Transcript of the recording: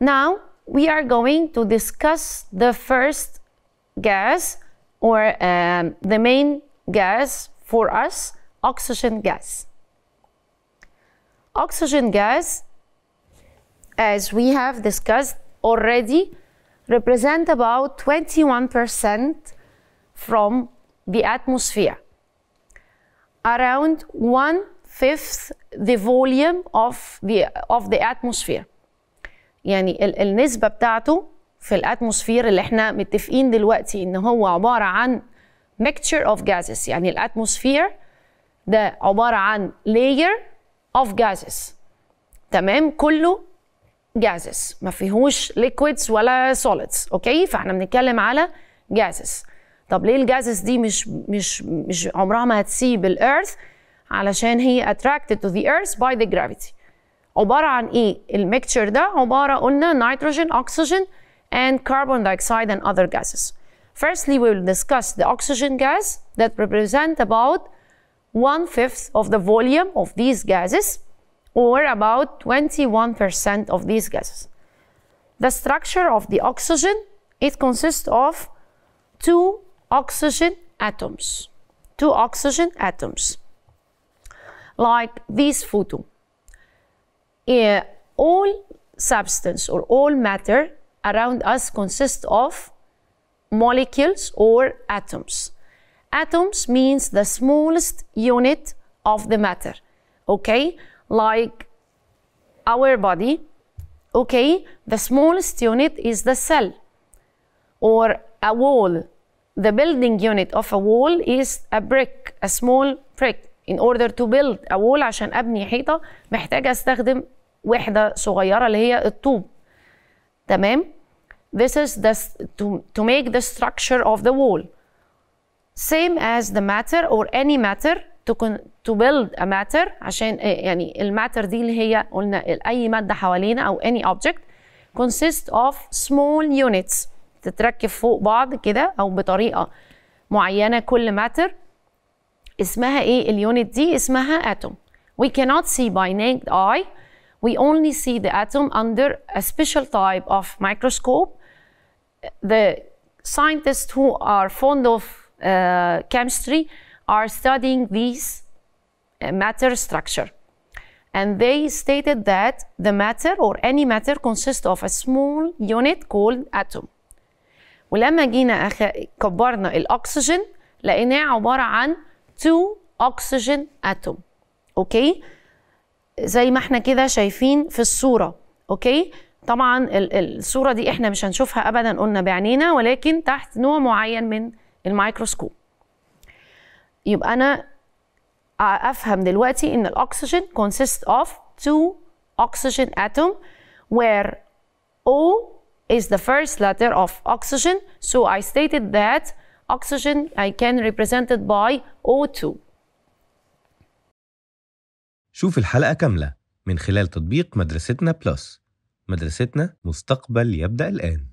Now we are going to discuss the first gas or um, the main gas for us, oxygen gas. Oxygen gas, as we have discussed already, represent about 21% from the atmosphere, around one-fifth the volume of the, of the atmosphere. يعني ال النسبه بتاعته في الاتموسفير اللي احنا متفقين دلوقتي ان هو عباره عن mixture of gases يعني الاتموسفير ده عباره عن layer of gases تمام كله gases ما فيهوش liquids ولا solids اوكي فاحنا بنتكلم على gases طب ليه الجازس دي مش مش مش عمرها ما هتسيب الارث علشان هي attracted to the earth by the gravity عباره عن ايه الميكتشر ده عباره قلنا نيتروجين oxygen and carbon dioxide and other gases firstly we will discuss the oxygen gas that represent about one fifth of the volume of these gases or about 21% of these gases the structure of the oxygen it consists of two oxygen atoms two oxygen atoms like this photo uh, all substance or all matter around us consists of molecules or atoms. Atoms means the smallest unit of the matter, okay? Like our body, okay? The smallest unit is the cell or a wall. The building unit of a wall is a brick, a small brick. In order to build a wall عشان أبني حيطة محتاج أستخدم وحده صغيره اللي هي الطوب تمام this is the to, to make the structure of the wall same as the matter or any matter to, con, to build a matter عشان يعني الماتر دي اللي هي قلنا اي ماده حوالينا او any object consists of small units تتركب فوق بعض كده او بطريقه معينه كل ماتر اسمها ايه اليونت دي اسمها اتوم we cannot see by naked eye we only see the atom under a special type of microscope. The scientists who are fond of uh, chemistry are studying these uh, matter structure. And they stated that the matter or any matter consists of a small unit called atom. ولما جينا أخ... كبرنا الأكسجين لقيناه عبارة عن 2 oxygen atom. Okay? زي ما احنا كده شايفين في الصورة اوكي طبعا الصورة دي احنا مش هنشوفها ابدا قلنا بعنينا ولكن تحت نوع معين من الميكروسكوب يبقى انا افهم دلوقتي ان الاكسجين consists of two oxygen atom where O is the first letter of oxygen so I stated that oxygen I can represent it by O2 شوف الحلقة كاملة من خلال تطبيق مدرستنا بلس مدرستنا مستقبل يبدأ الآن